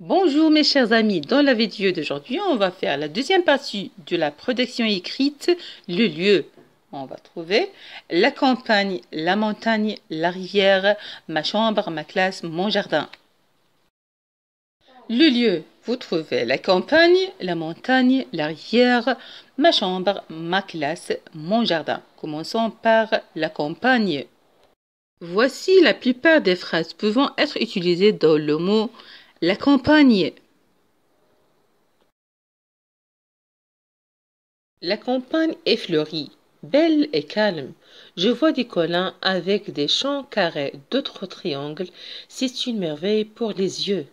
Bonjour mes chers amis, dans la vidéo d'aujourd'hui, on va faire la deuxième partie de la production écrite, le lieu. On va trouver la campagne, la montagne, la rivière, ma chambre, ma classe, mon jardin. Le lieu, vous trouvez la campagne, la montagne, la rivière, ma chambre, ma classe, mon jardin. Commençons par la campagne. Voici la plupart des phrases pouvant être utilisées dans le mot la campagne. La campagne est fleurie, belle et calme. Je vois des collins avec des champs carrés, d'autres triangles. C'est une merveille pour les yeux.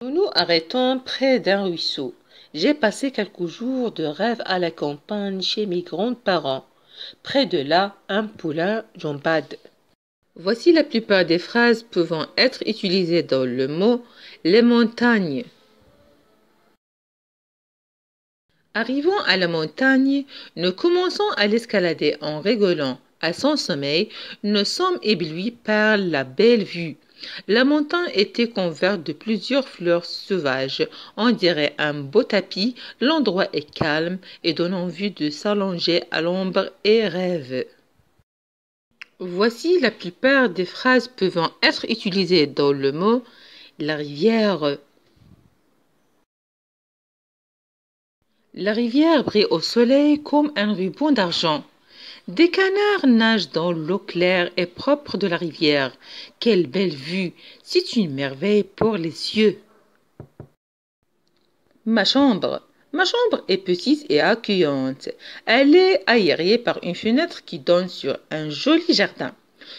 Nous nous arrêtons près d'un ruisseau. J'ai passé quelques jours de rêve à la campagne chez mes grands-parents. Près de là, un poulain jambade. Voici la plupart des phrases pouvant être utilisées dans le mot les montagnes. Arrivons à la montagne, nous commençons à l'escalader en rigolant. À son sommeil, nous sommes éblouis par la belle vue. La montagne était couverte de plusieurs fleurs sauvages. On dirait un beau tapis. L'endroit est calme et donne envie de s'allonger à l'ombre et rêve. Voici la plupart des phrases pouvant être utilisées dans le mot la rivière. La rivière brille au soleil comme un ruban d'argent. Des canards nagent dans l'eau claire et propre de la rivière. Quelle belle vue C'est une merveille pour les yeux. Ma chambre. Ma chambre est petite et accueillante. Elle est aérée par une fenêtre qui donne sur un joli jardin.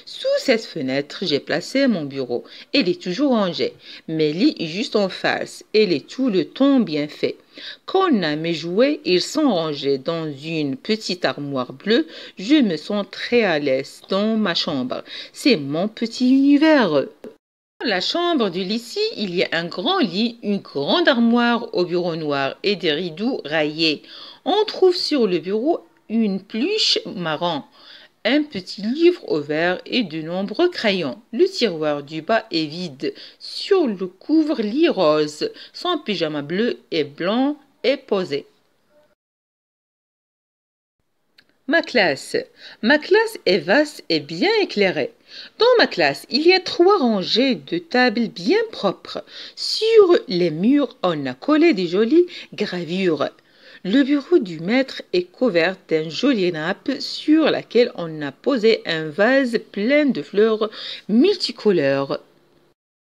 Sous cette fenêtre, j'ai placé mon bureau. Elle est toujours rangée. Mes lits sont juste en face. Elle est tout le temps bien fait. Quand a mes jouets, ils sont rangés dans une petite armoire bleue. Je me sens très à l'aise dans ma chambre. C'est mon petit univers. Dans la chambre du lycée, il y a un grand lit, une grande armoire au bureau noir et des rideaux raillés. On trouve sur le bureau une pluche marron, un petit livre au vert et de nombreux crayons. Le tiroir du bas est vide. Sur le couvre-lit rose, son pyjama bleu et blanc est posé. Ma classe. Ma classe est vaste et bien éclairée. Dans ma classe, il y a trois rangées de tables bien propres. Sur les murs, on a collé des jolies gravures. Le bureau du maître est couvert d'un joli nappe sur laquelle on a posé un vase plein de fleurs multicolores.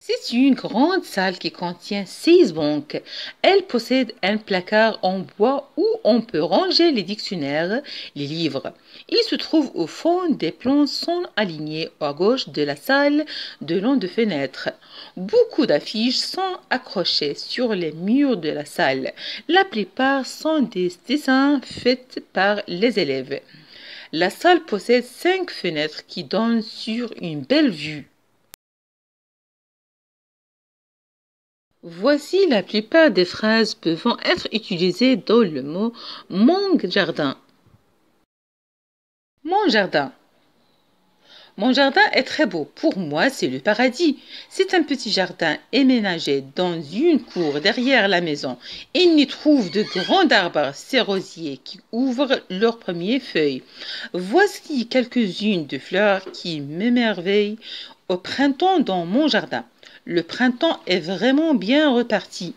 C'est une grande salle qui contient six banques. Elle possède un placard en bois où on peut ranger les dictionnaires, les livres. Il se trouve au fond des plans sont alignés à gauche de la salle de long de fenêtres. Beaucoup d'affiches sont accrochées sur les murs de la salle. La plupart sont des dessins faits par les élèves. La salle possède cinq fenêtres qui donnent sur une belle vue. Voici la plupart des phrases pouvant être utilisées dans le mot mon jardin. Mon jardin. Mon jardin est très beau. Pour moi, c'est le paradis. C'est un petit jardin éménagé dans une cour derrière la maison. Il y trouve de grands arbres ces rosiers qui ouvrent leurs premières feuilles. Voici quelques-unes de fleurs qui m'émerveillent au printemps dans mon jardin. Le printemps est vraiment bien reparti.